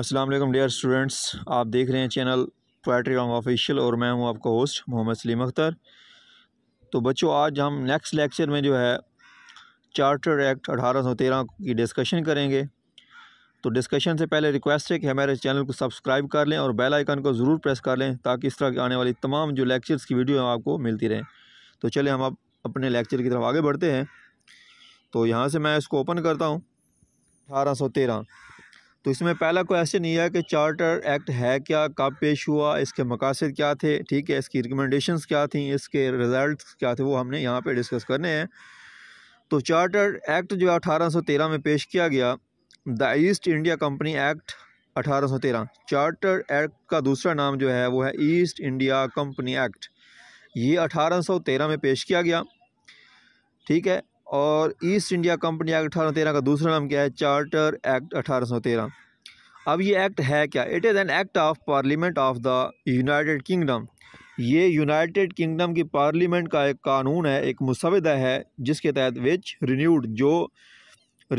अस्सलाम वालेकुम dear students आप देख रहे हैं चैनल पोएट्री रॉन्ग ऑफिशियल और मैं हूं आपका होस्ट मोहम्मद सलीम अख्तर तो बच्चों आज हम नेक्स्ट लेक्चर में जो है चार्टर एक्ट 1813 की डिस्कशन करेंगे तो डिस्कशन से पहले रिक्वेस्ट है कि हमारे चैनल को सब्सक्राइब कर लें और बेल आइकन को ज़रूर प्रेस कर लें ताकि इस तरह की आने वाली तमाम जो लेक्चर्स की वीडियो आपको मिलती रहें तो चले हम आप अपने लेक्चर की तरफ आगे बढ़ते हैं तो यहाँ से मैं इसको ओपन करता हूँ अठारह तो इसमें पहला क्वेश्चन ये है कि चार्टर एक्ट है क्या कब पेश हुआ इसके मकासद क्या थे ठीक है इसकी रिकमेंडेशन क्या थी इसके रिज़ल्ट क्या थे वो हमने यहाँ पर डिस्कस करने हैं तो चार्टर एक्ट जो है अठारह में पेश किया गया the East India Company Act 1813 charter act का दूसरा नाम जो है वो है ईस्ट इंडिया कंपनी एक्ट ये 1813 में पेश किया गया ठीक है और ईस्ट इंडिया कंपनी एक्ट अठारह का दूसरा नाम क्या है चार्टर एक्ट अठारह सौ तेरह अब ये एक्ट है क्या it is an act of parliament of the United Kingdom ये यूनाइटेड किंगडम की पार्लियामेंट का एक कानून है एक मुसविदा है जिसके तहत विच रिन्यूड जो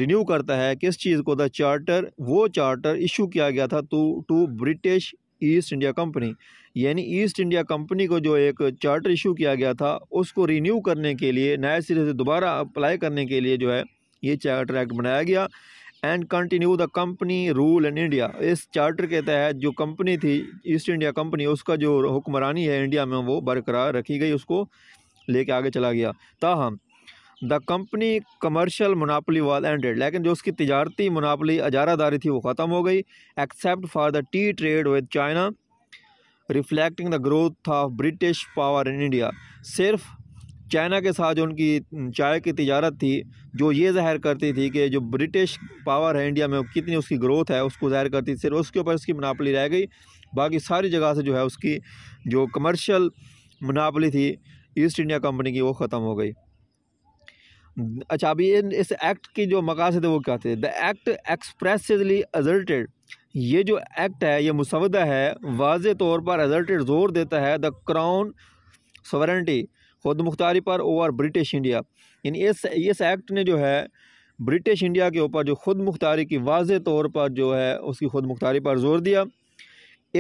रिन्यू करता है किस चीज़ को द चार्टर वो चार्टर इशू किया गया था to to British East India Company यानी ईस्ट इंडिया कंपनी को जो एक चार्टर इशू किया गया था उसको रिन्यू करने के लिए नए सिरे से दोबारा अप्लाई करने के लिए जो है ये चार्टर एक्ट बनाया गया and continue the company rule in India इस चार्टर के तहत जो कंपनी थी ईस्ट इंडिया कंपनी उसका जो हुक्मरानी है इंडिया में वो बरकरार रखी गई उसको लेके आगे चला गया ताहम the company commercial monopoly was ended लेकिन जो उसकी तजारती मुनापली अजारादारी थी वो ख़त्म हो गई except for the tea trade with China reflecting the growth of British power in India सिर्फ चाइना के साथ जो उनकी चाय की तजारत थी जो ये जाहिर करती थी कि जो ब्रिटिश पावर है इंडिया में कितनी उसकी ग्रोथ है उसको जाहिर करती थी सिर्फ उसके ऊपर उसकी मुनापली रह गई बाकी सारी जगह से जो है उसकी जो कमर्शियल मुनापली थी ईस्ट इंडिया कंपनी की वो ख़त्म हो गई अच्छा अभी इस एक्ट की जो मकासद है तो वो क्या थे द एक्ट एक्सप्रेसली अजल्टेड ये जो एक्ट है ये मुसवदा है वाज तौर पर अजल्टेड जोर देता है द क्राउन सवरेंटी खुद मुख्तारी पर ओवर ब्रिटिश इंडिया इन इस इस एक्ट ने जो है ब्रिटिश इंडिया के ऊपर जो खुद मुख्तारी की वाज तौर पर जो है उसकी खुद मुख्तारी पर जोर दिया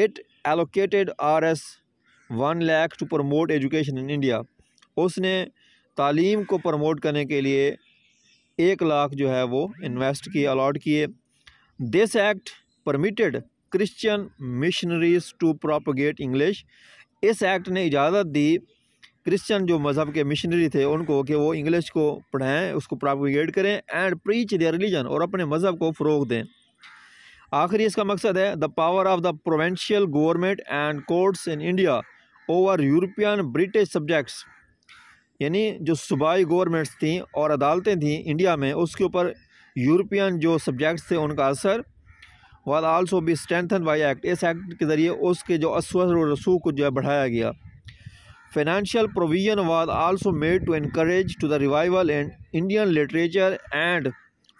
it allocated R S one lakh to promote education in India उसने तालीम को प्रमोट करने के लिए एक लाख जो है वो इन्वेस्ट किए अलॉट किए this act permitted Christian missionaries to propagate English इस एक्ट ने इजाज़त दी क्रिश्चियन जो मज़हब के मिशनरी थे उनको कि वो इंग्लिश को पढ़ाएँ उसको प्रोपोगेट करें एंड प्रीच देयर रिलीजन और अपने मज़हब को फ़रोग दें आखिरी इसका मकसद है the power of the provincial government and courts in India over European British subjects यानी जो सूबाई गवर्नमेंट्स थी और अदालतें थीं इंडिया में उसके ऊपर यूरोपियन जो सब्जेक्ट्स थे उनका असर would also be strengthen by act इस एक्ट के ज़रिए उसके जो असर और रसूख को जो है बढ़ाया गया financial provision was also made to increase to the revival and Indian literature and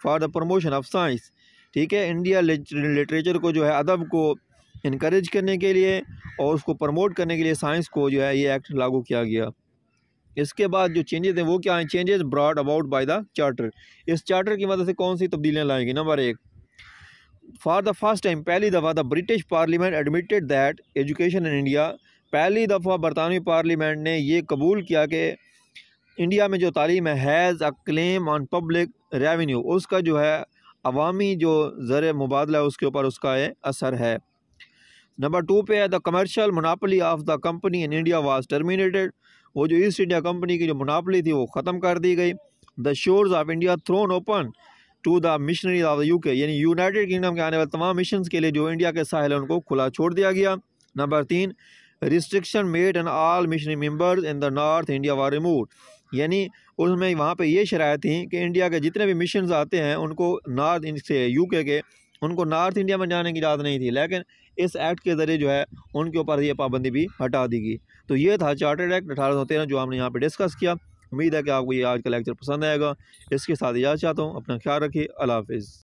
for the promotion of science ठीक है इंडिया लिटरेचर को जो है अदब को इनक्रेज करने के लिए और उसको प्रमोट करने के लिए साइंस को जो है ये एक्ट लागू किया गया इसके बाद जो चेंजेस हैं वो क्या हैं changes brought about by the charter इस चार्टर की मदद से कौन सी तब्दीलियाँ लाएंगी नंबर एक फॉर द फर्स्ट टाइम पहली दफ़ा the British parliament admitted that education in India पहली दफ़ा बरतानवी पार्लियामेंट ने ये कबूल किया कि इंडिया में जो तालीम है has a claim on public revenue उसका जो है अवामी जो ज़र मुबादला है उसके ऊपर उसका है, असर है नंबर टू पे है the commercial monopoly of the company in India was terminated वो जो ईस्ट इंडिया कंपनी की जो मुनाफली थी वो ख़त्म कर दी गई the shores of India thrown open to the missionaries of the UK यानी यूनाइटेड किंगडम के आने वाले तमाम मिशन के लिए जो इंडिया के साहिल उनको खुला छोड़ दिया गया नंबर तीन restriction made and all missionary members in the north India were remove यानी उसमें वहाँ पे ये शराय थी कि इंडिया के जितने भी मिशन आते हैं उनको नॉर्थ से यूके के उनको नॉर्थ इंडिया में जाने की इजाज़त नहीं थी लेकिन इस एक्ट के ज़रिए जो है उनके ऊपर ये पाबंदी भी हटा दी गई तो ये था चार्टर्ड एक्ट अठारह जो हमने यहाँ पर डिस्कस किया उम्मीद है कि आपको ये आज का लेक्चर पसंद आएगा इसके साथ याद चाहता हूँ अपना ख्याल रखिए अल्लाह हाफिज़